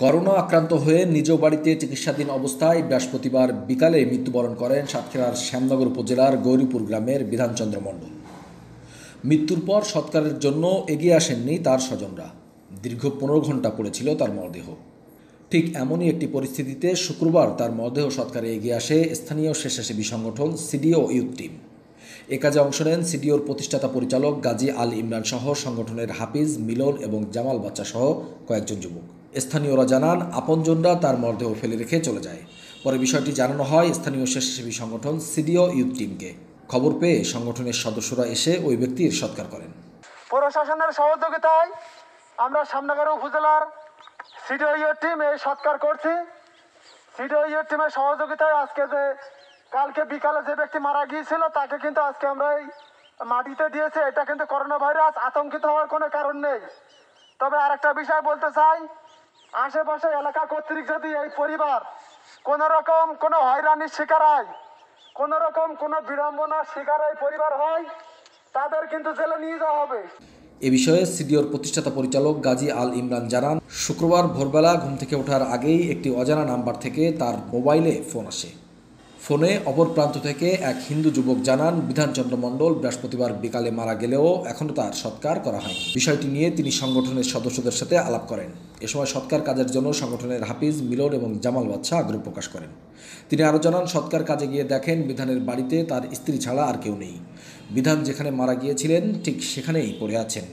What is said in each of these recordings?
corona আক্রান্ত হয়ে নিজ বাড়িতে চিকিৎসাধীন অবস্থায় বৃহস্পতিবার বিকালে মৃত্যুবরণ করেন সাতক্ষীরার শ্যামনগর উপজেলার গৌরীপুর গ্রামের বিধানচন্দ্র মণ্ডল মৃত্যুর পর সৎকারের জন্য এগিয়ে আসেননি তার স্বজনরা দীর্ঘ পনেরো ঘন্টা পড়েছিল তার মরদেহ ঠিক এমনই একটি পরিস্থিতিতে শুক্রবার তার মরদেহ সৎকারে এগিয়ে আসে স্থানীয় স্বেচ্ছাসেবী সংগঠন সিডিও ইউথ টিম এ কাজে অংশ নেন সিডিওর প্রতিষ্ঠাতা পরিচালক গাজী আল ইমরান সহ সংগঠনের হাফিজ মিলন এবং জামাল বাচ্চা সহ কয়েকজন যুবক স্থানীয়রা জানান আপনজনরা তার মরদেহ ফেলে রেখে চলে যায় পরে বিষয়টি জানানো হয় স্থানীয় স্বেচ্ছাসেবী সংগঠন সিডিও ইউথ টিমকে খবর পেয়ে সংগঠনের সদস্যরা এসে ওই ব্যক্তির সৎকার করেন প্রশাসনের সহযোগিতায় আমরা সামনাগার উপজেলার সিডিও ইউথ টিম এই সৎকার করছি সিডিও ইউথ টিমের সহযোগিতায় আজকে যে কালকে বিকালে যে ব্যক্তি মারা গিয়েছিল তাকে কিন্তু আজকে আমরা এই মাটিতে দিয়েছে এটা কিন্তু করোনা ভাইরাস আতঙ্কিত হওয়ার কোনো কারণ নেই তবে আরেকটা বিষয় বলতে চাই আশেপাশে এলাকা কর্তৃক যদি এই পরিবার কোন রকম কোনো হয়রানির শিকার হয় কোন রকম কোনো বিড়ম্বনার শিকার এই পরিবার হয় তাদের কিন্তু জেলে নিয়ে যাওয়া হবে এ বিষয়ে সিডিওর প্রতিষ্ঠাতা পরিচালক গাজী আল ইমরান জানান শুক্রবার ভোরবেলা ঘুম থেকে ওঠার আগেই একটি অজানা নাম্বার থেকে তার মোবাইলে ফোন আসে ফোনে অপর প্রান্ত থেকে এক হিন্দু যুবক জানান বিধানচন্দ্র মণ্ডল বৃহস্পতিবার বিকালে মারা গেলেও এখনও তার সৎকার করা হয় বিষয়টি নিয়ে তিনি সংগঠনের সদস্যদের সাথে আলাপ করেন এ সময় সৎকার কাজের জন্য সংগঠনের হাফিজ মিলন এবং জামাল বাদশাহ আগ্রহ প্রকাশ করেন তিনি আরও জানান সৎকার কাজে গিয়ে দেখেন বিধানের বাড়িতে তার স্ত্রী ছাড়া আর কেউ নেই বিধান যেখানে মারা গিয়েছিলেন ঠিক সেখানেই পড়ে আছেন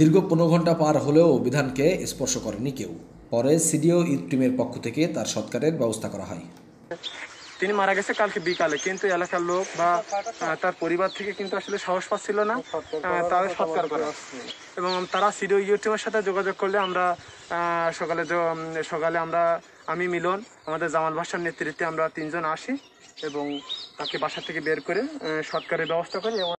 দীর্ঘ পনেরো ঘন্টা পার হলেও বিধানকে স্পর্শ করেনি কেউ পরে সিডিও ইউ টিমের পক্ষ থেকে তার সৎকারের ব্যবস্থা করা হয় তিনি মারা গেছে কালকে বিকালে কিন্তু এলাকার লোক বা তার পরিবার থেকে কিন্তু আসলে সাহস পাচ্ছিল না তাদের সৎকার করা এবং তারা সিডিও ইউটিউবের সাথে যোগাযোগ করলে আমরা সকালে সকালে আমরা আমি মিলন আমাদের জামাল ভাষার নেতৃত্বে আমরা তিনজন আসি এবং তাকে বাসা থেকে বের করে সৎকারের ব্যবস্থা করি